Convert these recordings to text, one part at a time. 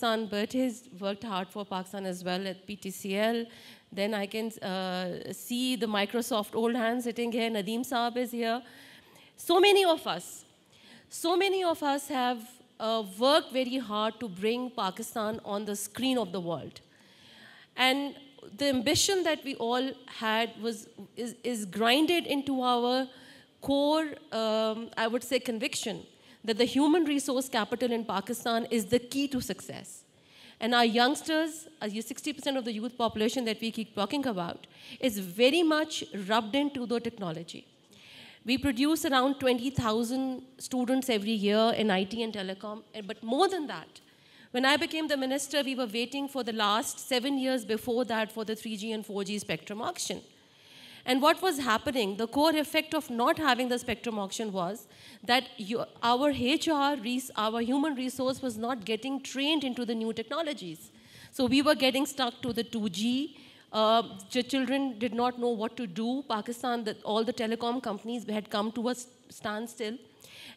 Pakistan, but he's worked hard for Pakistan as well at PTCL. Then I can uh, see the Microsoft old hands sitting here. Nadeem Saab is here. So many of us, so many of us have uh, worked very hard to bring Pakistan on the screen of the world. And the ambition that we all had was, is, is grinded into our core, um, I would say, conviction that the human resource capital in Pakistan is the key to success. And our youngsters, 60% of the youth population that we keep talking about, is very much rubbed into the technology. We produce around 20,000 students every year in IT and telecom, but more than that, when I became the minister, we were waiting for the last seven years before that for the 3G and 4G spectrum auction. And what was happening, the core effect of not having the spectrum auction was that you, our HR, our human resource was not getting trained into the new technologies. So we were getting stuck to the 2G, uh, children did not know what to do. Pakistan, the, all the telecom companies had come to a standstill.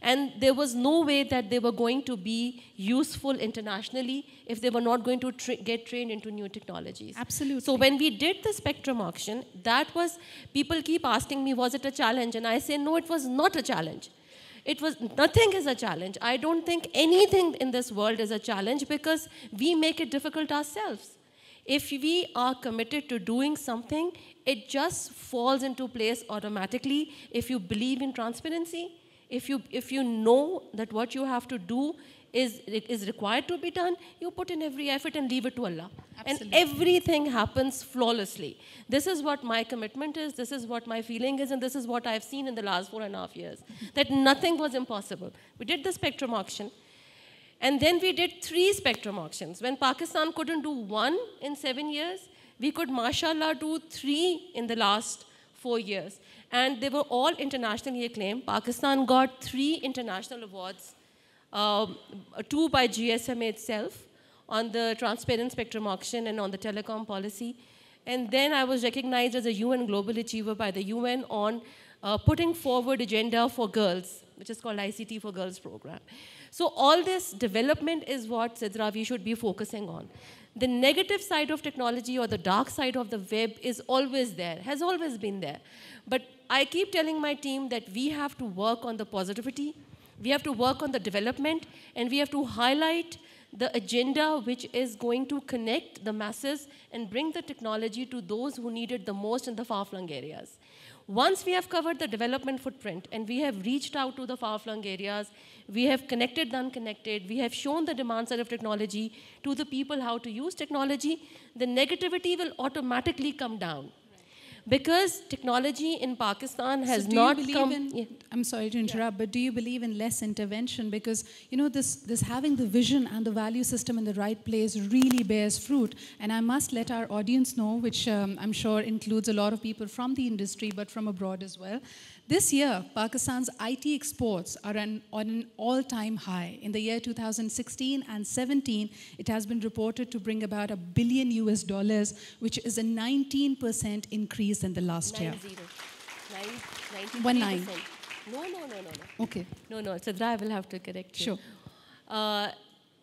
And there was no way that they were going to be useful internationally if they were not going to tra get trained into new technologies. Absolutely. So when we did the spectrum auction, that was, people keep asking me, was it a challenge? And I say, no, it was not a challenge it was nothing is a challenge i don't think anything in this world is a challenge because we make it difficult ourselves if we are committed to doing something it just falls into place automatically if you believe in transparency if you, if you know that what you have to do is, is required to be done, you put in every effort and leave it to Allah. Absolutely. And everything happens flawlessly. This is what my commitment is, this is what my feeling is, and this is what I've seen in the last four and a half years. that nothing was impossible. We did the spectrum auction. And then we did three spectrum auctions. When Pakistan couldn't do one in seven years, we could, mashallah, do three in the last four years and they were all internationally acclaimed. Pakistan got three international awards, um, two by GSMA itself on the transparent spectrum auction and on the telecom policy. And then I was recognized as a UN Global Achiever by the UN on uh, putting forward agenda for girls, which is called ICT for Girls program. So all this development is what Sidravi should be focusing on. The negative side of technology or the dark side of the web is always there, has always been there. But I keep telling my team that we have to work on the positivity, we have to work on the development, and we have to highlight the agenda which is going to connect the masses and bring the technology to those who need it the most in the far-flung areas. Once we have covered the development footprint and we have reached out to the far-flung areas, we have connected the unconnected, we have shown the demand side of technology to the people how to use technology, the negativity will automatically come down because technology in Pakistan has so not come. In, yeah. I'm sorry to interrupt, yeah. but do you believe in less intervention? Because you know this this having the vision and the value system in the right place really bears fruit. And I must let our audience know, which um, I'm sure includes a lot of people from the industry, but from abroad as well, this year, Pakistan's IT exports are an, on an all time high. In the year 2016 and 17, it has been reported to bring about a billion US dollars, which is a 19% increase in the last Nine year. Zero. Nine, One nine. No, no, no, no, no. Okay. No, no, Sadra, I will have to correct you. Sure. Uh,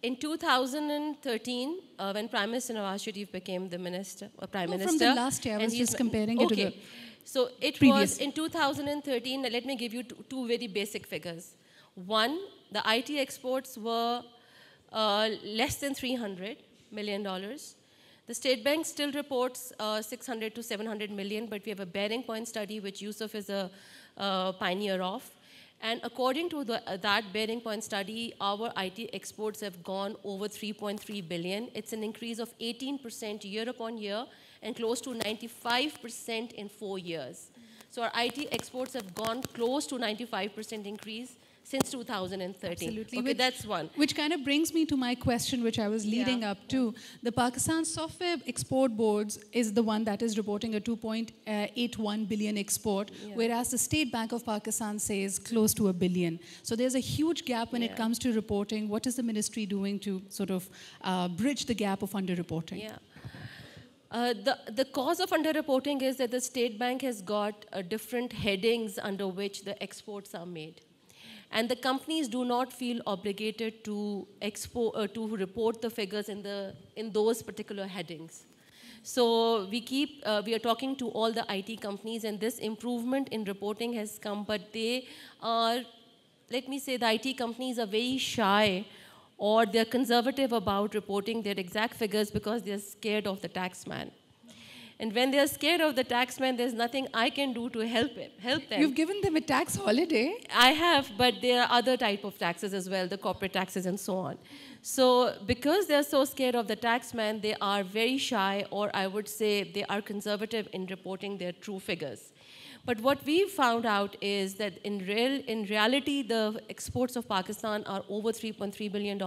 in 2013, uh, when Prime Minister Nawaz Sharif became the minister, or uh, Prime no, Minister, from the last year, I was just comparing okay. it to the. So it Previous. was in 2013, let me give you two, two, very basic figures. One, the IT exports were uh, less than $300 million. The State Bank still reports uh, 600 to 700 million, but we have a bearing point study which Yusuf is a uh, pioneer of. And according to the, uh, that bearing point study, our IT exports have gone over 3.3 billion. It's an increase of 18% year upon year and close to 95% in four years. So our IT exports have gone close to 95% increase since 2013. Absolutely. Okay, which, that's one. Which kind of brings me to my question, which I was leading yeah. up to. The Pakistan Software Export Boards is the one that is reporting a 2.81 billion export, yeah. whereas the State Bank of Pakistan says close to a billion. So there's a huge gap when yeah. it comes to reporting. What is the ministry doing to sort of uh, bridge the gap of underreporting? Yeah. Uh, the, the cause of underreporting is that the State Bank has got uh, different headings under which the exports are made. And the companies do not feel obligated to, expo uh, to report the figures in, the, in those particular headings. So we keep, uh, we are talking to all the IT companies and this improvement in reporting has come, but they are, let me say the IT companies are very shy or they're conservative about reporting their exact figures because they're scared of the taxman. And when they're scared of the taxman, there's nothing I can do to help it, help them. You've given them a tax holiday. I have, but there are other type of taxes as well, the corporate taxes and so on. So because they're so scared of the taxman, they are very shy, or I would say they are conservative in reporting their true figures. But what we found out is that in, real, in reality, the exports of Pakistan are over $3.3 billion.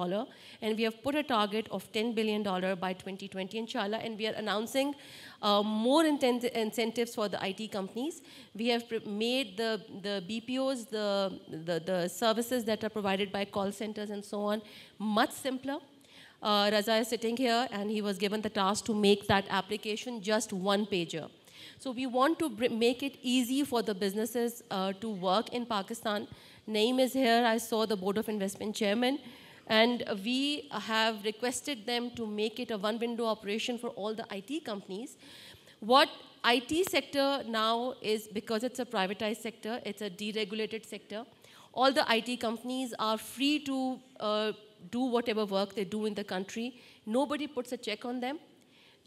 And we have put a target of $10 billion by 2020, inshallah. And we are announcing uh, more incentives for the IT companies. We have made the, the BPOs, the, the, the services that are provided by call centers and so on, much simpler. Uh, Raza is sitting here, and he was given the task to make that application just one pager. So we want to make it easy for the businesses uh, to work in Pakistan. Name is here. I saw the Board of Investment Chairman. And we have requested them to make it a one-window operation for all the IT companies. What IT sector now is, because it's a privatized sector, it's a deregulated sector, all the IT companies are free to uh, do whatever work they do in the country. Nobody puts a check on them.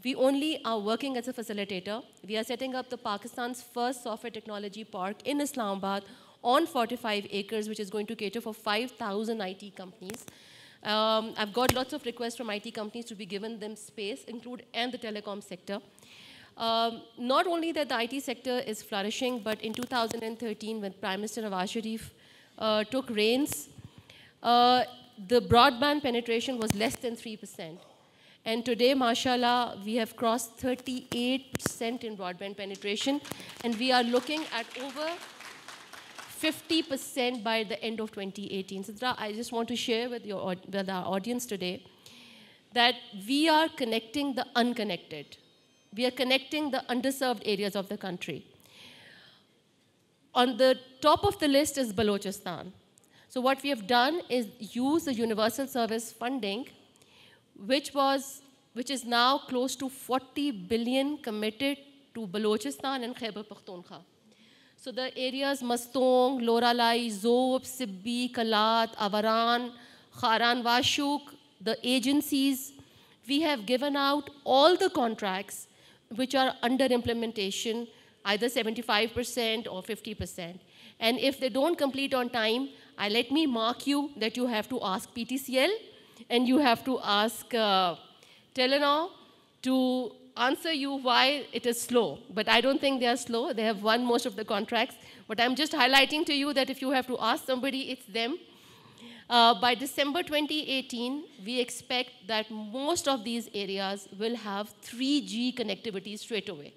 We only are working as a facilitator. We are setting up the Pakistan's first software technology park in Islamabad on 45 acres, which is going to cater for 5,000 IT companies. Um, I've got lots of requests from IT companies to be given them space, include and the telecom sector. Um, not only that the IT sector is flourishing, but in 2013, when Prime Minister Nawaz Sharif uh, took reins, uh, the broadband penetration was less than 3%. And today, mashallah, we have crossed 38% in broadband penetration, and we are looking at over 50% by the end of 2018. Sidra, I just want to share with, your, with our audience today that we are connecting the unconnected. We are connecting the underserved areas of the country. On the top of the list is Balochistan. So what we have done is use the universal service funding which was which is now close to 40 billion committed to Balochistan and Khyber Pakhtunkhwa. So the areas Mastong, Loralai, Zob, Sibbi, Kalat, Avaran, Kharan Washuk, the agencies, we have given out all the contracts which are under implementation, either 75% or 50%. And if they don't complete on time, I let me mark you that you have to ask PTCL and you have to ask uh, Telenor to answer you why it is slow. But I don't think they are slow. They have won most of the contracts. But I'm just highlighting to you that if you have to ask somebody, it's them. Uh, by December 2018, we expect that most of these areas will have 3G connectivity straight away.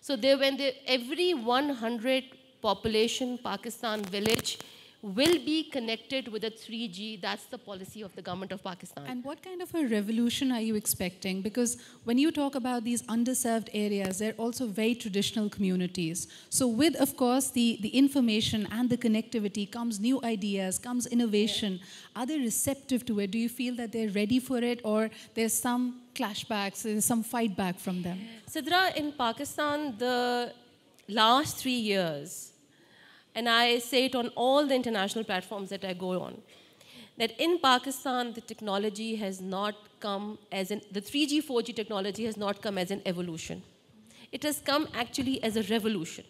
So they, when they, every 100 population Pakistan village will be connected with a 3G. That's the policy of the government of Pakistan. And what kind of a revolution are you expecting? Because when you talk about these underserved areas, they're also very traditional communities. So with, of course, the, the information and the connectivity comes new ideas, comes innovation. Yeah. Are they receptive to it? Do you feel that they're ready for it or there's some clashbacks, there's some fight back from them? Sidra, in Pakistan, the last three years, and I say it on all the international platforms that I go on, that in Pakistan, the technology has not come as an, the 3G, 4G technology has not come as an evolution. It has come actually as a revolution.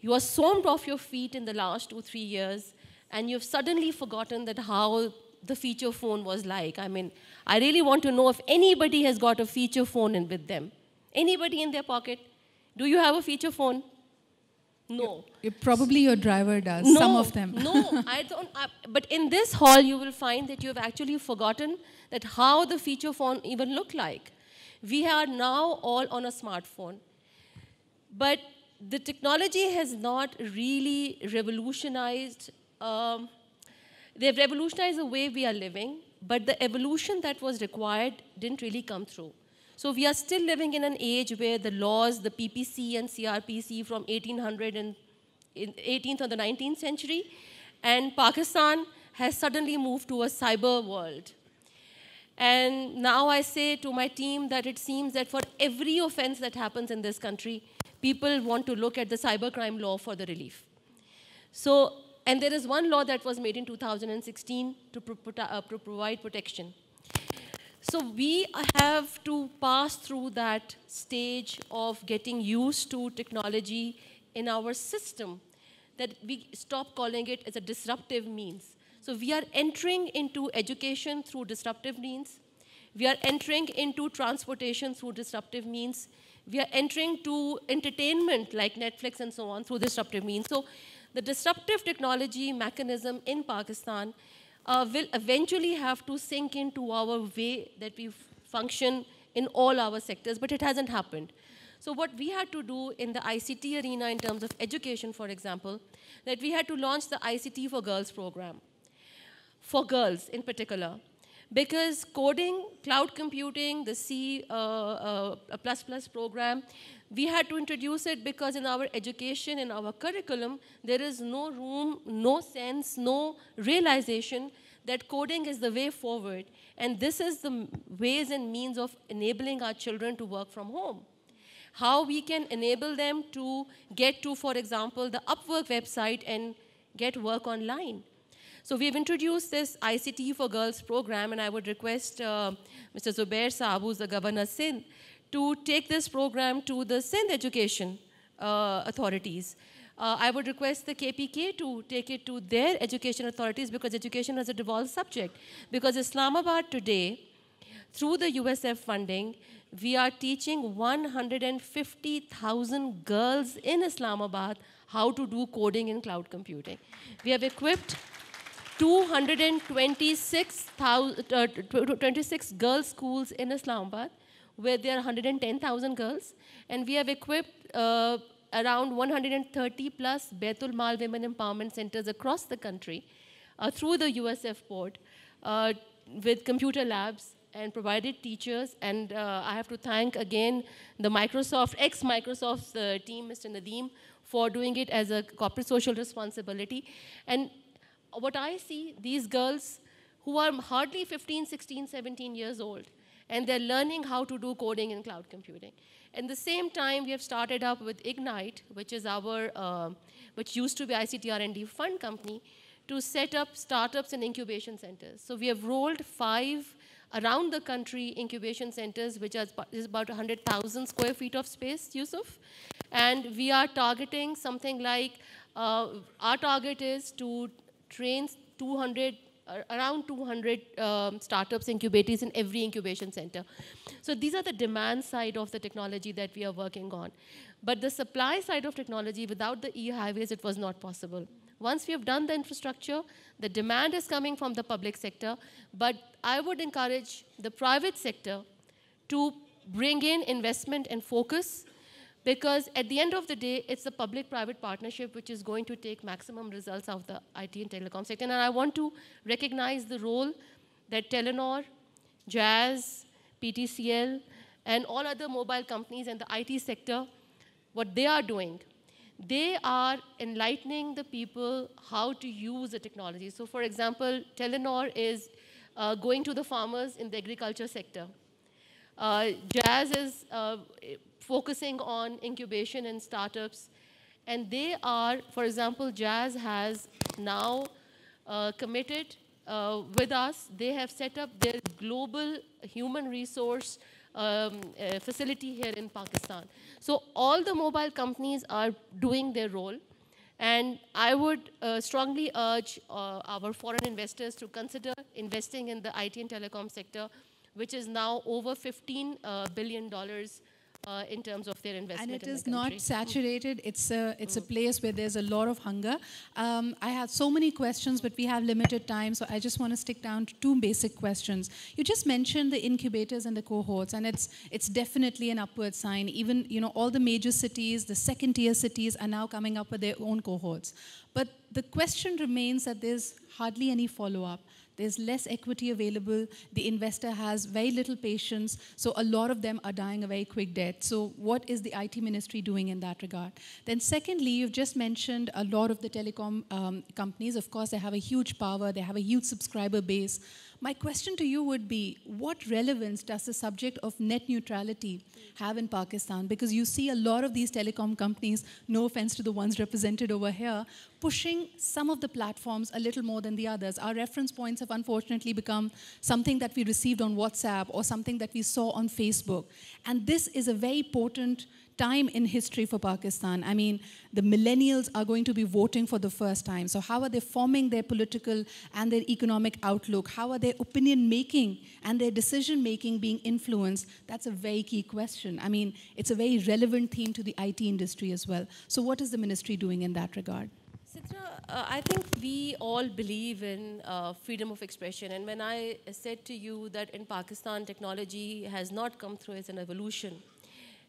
You are swarmed off your feet in the last two, three years, and you've suddenly forgotten that how the feature phone was like. I mean, I really want to know if anybody has got a feature phone in with them. Anybody in their pocket? Do you have a feature phone? No. You, probably your driver does, no, some of them. no, I don't. I, but in this hall, you will find that you have actually forgotten that how the feature phone even looked like. We are now all on a smartphone. But the technology has not really revolutionized. Um, they've revolutionized the way we are living, but the evolution that was required didn't really come through. So we are still living in an age where the laws, the PPC and CRPC from 1800 and 18th or the 19th century, and Pakistan has suddenly moved to a cyber world. And now I say to my team that it seems that for every offense that happens in this country, people want to look at the cybercrime law for the relief. So, and there is one law that was made in 2016 to, pro uh, to provide protection. So we have to pass through that stage of getting used to technology in our system that we stop calling it as a disruptive means. So we are entering into education through disruptive means. We are entering into transportation through disruptive means. We are entering to entertainment like Netflix and so on through disruptive means. So the disruptive technology mechanism in Pakistan uh, will eventually have to sink into our way that we function in all our sectors, but it hasn't happened. So what we had to do in the ICT arena in terms of education, for example, that we had to launch the ICT for Girls program, for girls in particular because coding, cloud computing, the C++ uh, uh, plus plus program, we had to introduce it because in our education, in our curriculum, there is no room, no sense, no realization that coding is the way forward. And this is the ways and means of enabling our children to work from home. How we can enable them to get to, for example, the Upwork website and get work online so we have introduced this ICT for Girls program, and I would request uh, Mr. Zubair Saab, who's the Governor of Sindh, to take this program to the Sindh education uh, authorities. Uh, I would request the KPK to take it to their education authorities because education is a devolved subject. Because Islamabad today, through the USF funding, we are teaching 150,000 girls in Islamabad how to do coding in cloud computing. We have equipped 226, uh, 26 girls' schools in Islamabad, where there are 110,000 girls, and we have equipped uh, around 130 plus Betul Mal Women Empowerment Centers across the country uh, through the USF board uh, with computer labs and provided teachers. And uh, I have to thank again the Microsoft, ex Microsoft team, Mr. Nadeem, for doing it as a corporate social responsibility. And what I see, these girls who are hardly 15, 16, 17 years old, and they're learning how to do coding in cloud computing. At the same time, we have started up with Ignite, which is our, uh, which used to be ICT R&D fund company, to set up startups and incubation centers. So we have rolled five around the country incubation centers, which is about 100,000 square feet of space, Yusuf. And we are targeting something like, uh, our target is to trains 200 uh, around 200 um, startups incubators in every incubation center. So these are the demand side of the technology that we are working on. But the supply side of technology, without the e-highways, it was not possible. Once we have done the infrastructure, the demand is coming from the public sector, but I would encourage the private sector to bring in investment and focus because at the end of the day, it's the public-private partnership which is going to take maximum results out of the IT and telecom sector. And I want to recognize the role that Telenor, Jazz, PTCL, and all other mobile companies and the IT sector, what they are doing. They are enlightening the people how to use the technology. So for example, Telenor is uh, going to the farmers in the agriculture sector. Uh, Jazz is uh, focusing on incubation and startups. And they are, for example, Jazz has now uh, committed uh, with us. They have set up their global human resource um, uh, facility here in Pakistan. So all the mobile companies are doing their role. And I would uh, strongly urge uh, our foreign investors to consider investing in the IT and telecom sector, which is now over $15 uh, billion dollars uh, in terms of their investment. And it is in not saturated. It's a it's mm. a place where there's a lot of hunger. Um, I have so many questions, but we have limited time, so I just want to stick down to two basic questions. You just mentioned the incubators and the cohorts, and it's it's definitely an upward sign. Even you know all the major cities, the second tier cities, are now coming up with their own cohorts. But the question remains that there's hardly any follow up. There's less equity available. The investor has very little patience. So a lot of them are dying a very quick death. So what is the IT ministry doing in that regard? Then secondly, you've just mentioned a lot of the telecom um, companies. Of course, they have a huge power. They have a huge subscriber base. My question to you would be what relevance does the subject of net neutrality have in Pakistan? Because you see a lot of these telecom companies, no offense to the ones represented over here, pushing some of the platforms a little more than the others. Our reference points have unfortunately become something that we received on WhatsApp or something that we saw on Facebook. And this is a very potent time in history for Pakistan. I mean, the millennials are going to be voting for the first time. So, how are they forming their political and their economic outlook? How are their opinion making and their decision making being influenced? That's a very key question. I mean, it's a very relevant theme to the IT industry as well. So, what is the ministry doing in that regard? Sitra, uh, I think we all believe in uh, freedom of expression. And when I said to you that in Pakistan, technology has not come through as an evolution,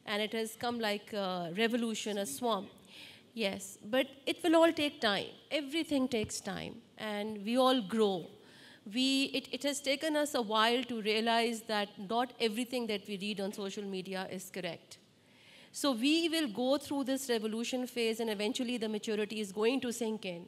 and it has come like a revolution, a swamp. Yes, but it will all take time. Everything takes time, and we all grow. We, it, it has taken us a while to realize that not everything that we read on social media is correct. So we will go through this revolution phase, and eventually the maturity is going to sink in.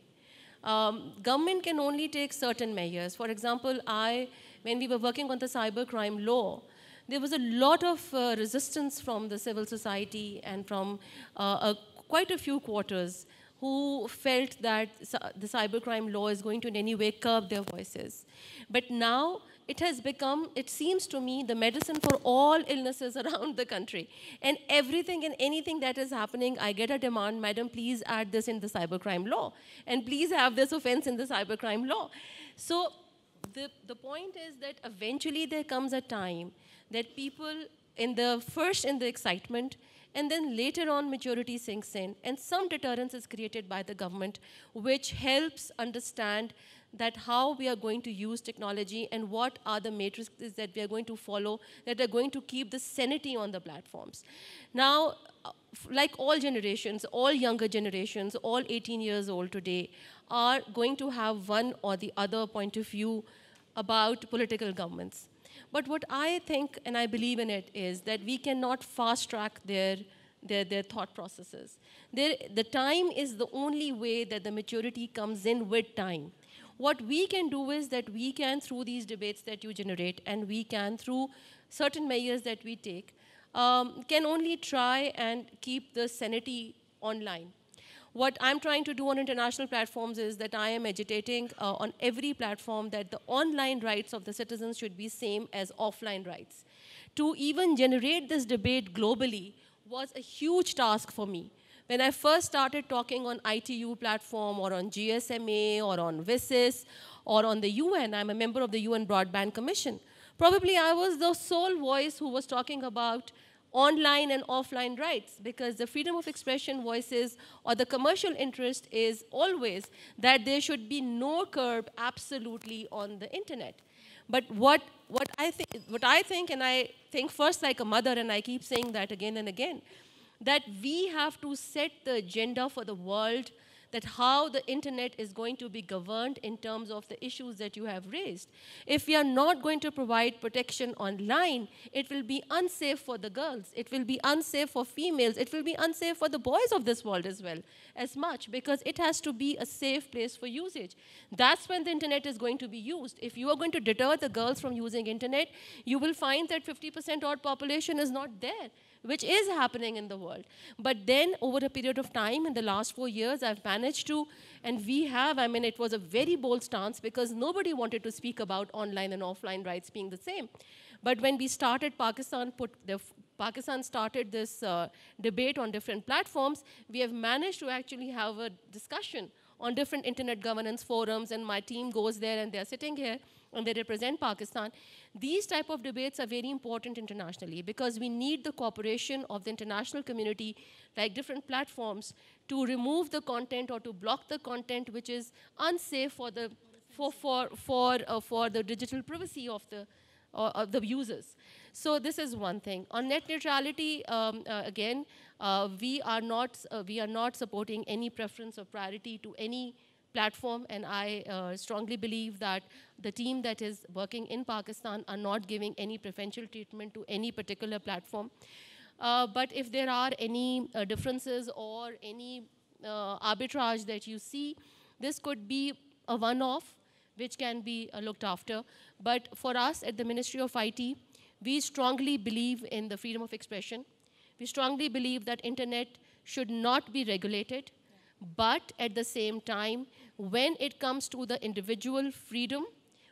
Um, government can only take certain measures. For example, I, when we were working on the cybercrime law, there was a lot of uh, resistance from the civil society and from uh, a, quite a few quarters who felt that the cybercrime law is going to in any way curb their voices. But now it has become, it seems to me, the medicine for all illnesses around the country. And everything and anything that is happening, I get a demand, madam, please add this in the cybercrime law. And please have this offense in the cybercrime law. So the, the point is that eventually there comes a time that people in the first in the excitement and then later on maturity sinks in and some deterrence is created by the government which helps understand that how we are going to use technology and what are the matrices that we are going to follow that are going to keep the sanity on the platforms now uh, like all generations all younger generations all 18 years old today are going to have one or the other point of view about political governments but what I think and I believe in it is that we cannot fast track their, their, their thought processes. Their, the time is the only way that the maturity comes in with time. What we can do is that we can, through these debates that you generate, and we can, through certain measures that we take, um, can only try and keep the sanity online what I'm trying to do on international platforms is that I am agitating uh, on every platform that the online rights of the citizens should be same as offline rights. To even generate this debate globally was a huge task for me. When I first started talking on ITU platform or on GSMA or on VISIS or on the UN, I'm a member of the UN Broadband Commission. Probably I was the sole voice who was talking about online and offline rights because the freedom of expression voices or the commercial interest is always that there should be no curb absolutely on the internet. But what, what, I, think, what I think, and I think first like a mother, and I keep saying that again and again, that we have to set the agenda for the world that how the internet is going to be governed in terms of the issues that you have raised. If we are not going to provide protection online, it will be unsafe for the girls, it will be unsafe for females, it will be unsafe for the boys of this world as well, as much, because it has to be a safe place for usage. That's when the internet is going to be used. If you are going to deter the girls from using internet, you will find that 50% odd population is not there which is happening in the world. But then, over a period of time, in the last four years, I've managed to, and we have, I mean, it was a very bold stance because nobody wanted to speak about online and offline rights being the same. But when we started, Pakistan put the Pakistan started this uh, debate on different platforms. We have managed to actually have a discussion on different internet governance forums, and my team goes there and they're sitting here and they represent Pakistan. These type of debates are very important internationally because we need the cooperation of the international community, like different platforms, to remove the content or to block the content which is unsafe for the for for for uh, for the digital privacy of the uh, of the users. So this is one thing. On net neutrality, um, uh, again, uh, we are not uh, we are not supporting any preference or priority to any platform. And I uh, strongly believe that the team that is working in Pakistan are not giving any preferential treatment to any particular platform. Uh, but if there are any uh, differences or any uh, arbitrage that you see, this could be a one-off which can be uh, looked after. But for us at the Ministry of IT, we strongly believe in the freedom of expression. We strongly believe that internet should not be regulated. But at the same time, when it comes to the individual freedom,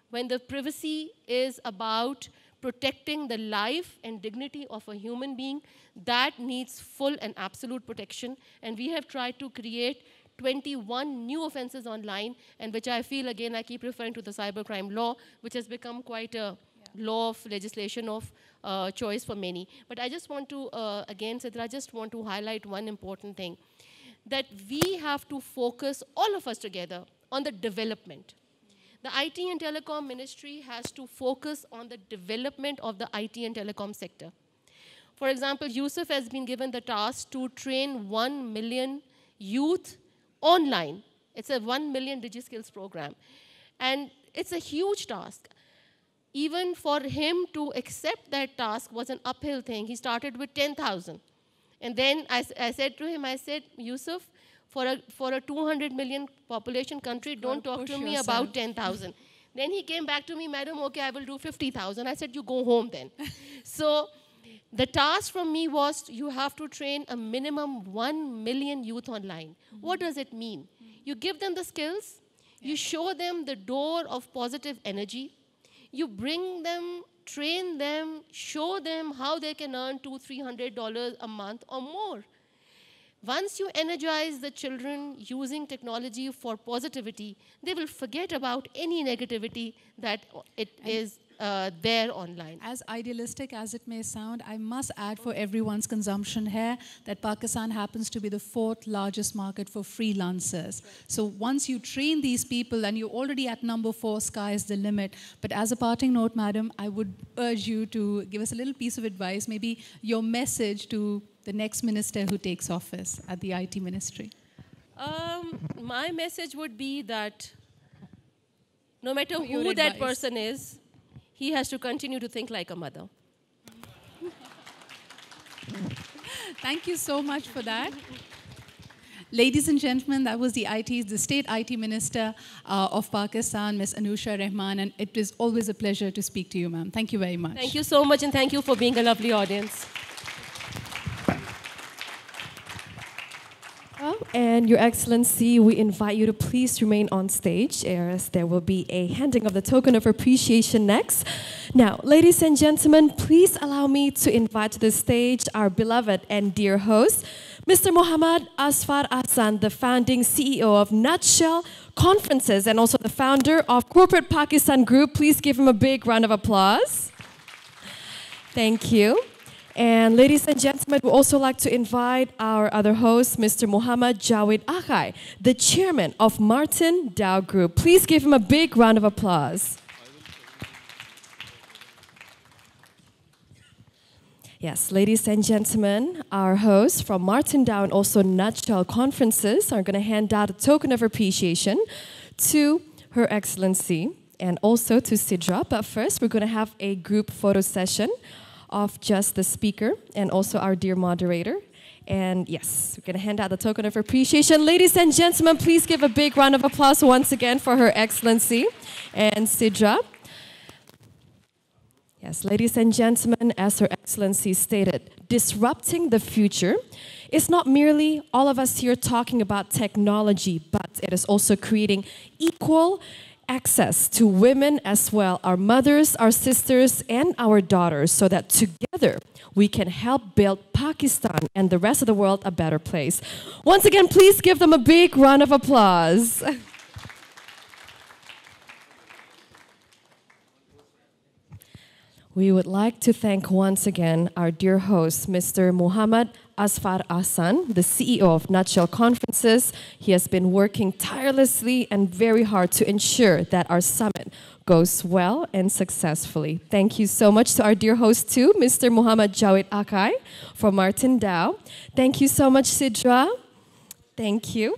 when the privacy is about protecting the life and dignity of a human being, that needs full and absolute protection. And we have tried to create 21 new offenses online, and which I feel, again, I keep referring to the cybercrime law, which has become quite a law of legislation of uh, choice for many. But I just want to, uh, again, Sidra, I just want to highlight one important thing that we have to focus, all of us together, on the development. The IT and telecom ministry has to focus on the development of the IT and telecom sector. For example, Yusuf has been given the task to train 1 million youth online. It's a 1 million DigiSkills program. And it's a huge task. Even for him to accept that task was an uphill thing. He started with 10,000. And then I, I said to him, I said, Yusuf, for a, for a 200 million population country, don't talk to yourself. me about 10,000. then he came back to me, Madam, okay, I will do 50,000. I said, you go home then. so the task from me was you have to train a minimum 1 million youth online. Mm -hmm. What does it mean? Mm -hmm. You give them the skills, yeah. you show them the door of positive energy, you bring them train them, show them how they can earn two, three hundred dollars a month or more. Once you energize the children using technology for positivity, they will forget about any negativity that it and is uh, there online. As idealistic as it may sound, I must add for everyone's consumption here that Pakistan happens to be the fourth largest market for freelancers. So once you train these people and you're already at number four, sky is the limit. But as a parting note, madam, I would urge you to give us a little piece of advice, maybe your message to the next minister who takes office at the IT ministry? Um, my message would be that no matter who that advice. person is, he has to continue to think like a mother. Thank you so much for that. Ladies and gentlemen, that was the IT, the state IT minister uh, of Pakistan, Ms. Anusha Rahman, and it is always a pleasure to speak to you, ma'am. Thank you very much. Thank you so much, and thank you for being a lovely audience. and Your Excellency, we invite you to please remain on stage as there will be a handing of the token of appreciation next. Now, ladies and gentlemen, please allow me to invite to the stage our beloved and dear host, Mr. Muhammad Asfar Asan, the founding CEO of Nutshell Conferences and also the founder of Corporate Pakistan Group. Please give him a big round of applause. Thank you. And ladies and gentlemen, we also like to invite our other host, Mr. Muhammad Jawid Akhai, the chairman of Martin Dow Group. Please give him a big round of applause. Yes, ladies and gentlemen, our hosts from Martin Dow and also Nutshell Conferences are going to hand out a token of appreciation to Her Excellency and also to Sidra. But first, we're going to have a group photo session of just the speaker and also our dear moderator. And yes, we're going to hand out the token of appreciation. Ladies and gentlemen, please give a big round of applause once again for Her Excellency and Sidra. Yes, ladies and gentlemen, as Her Excellency stated, disrupting the future is not merely all of us here talking about technology, but it is also creating equal access to women as well, our mothers, our sisters, and our daughters, so that together we can help build Pakistan and the rest of the world a better place. Once again, please give them a big round of applause. We would like to thank once again our dear host, Mr. Muhammad Asfar Asan, the CEO of Nutshell Conferences. He has been working tirelessly and very hard to ensure that our summit goes well and successfully. Thank you so much to our dear host too, Mr. Muhammad Jawid Akai from Martin Dow. Thank you so much, Sidra. Thank you.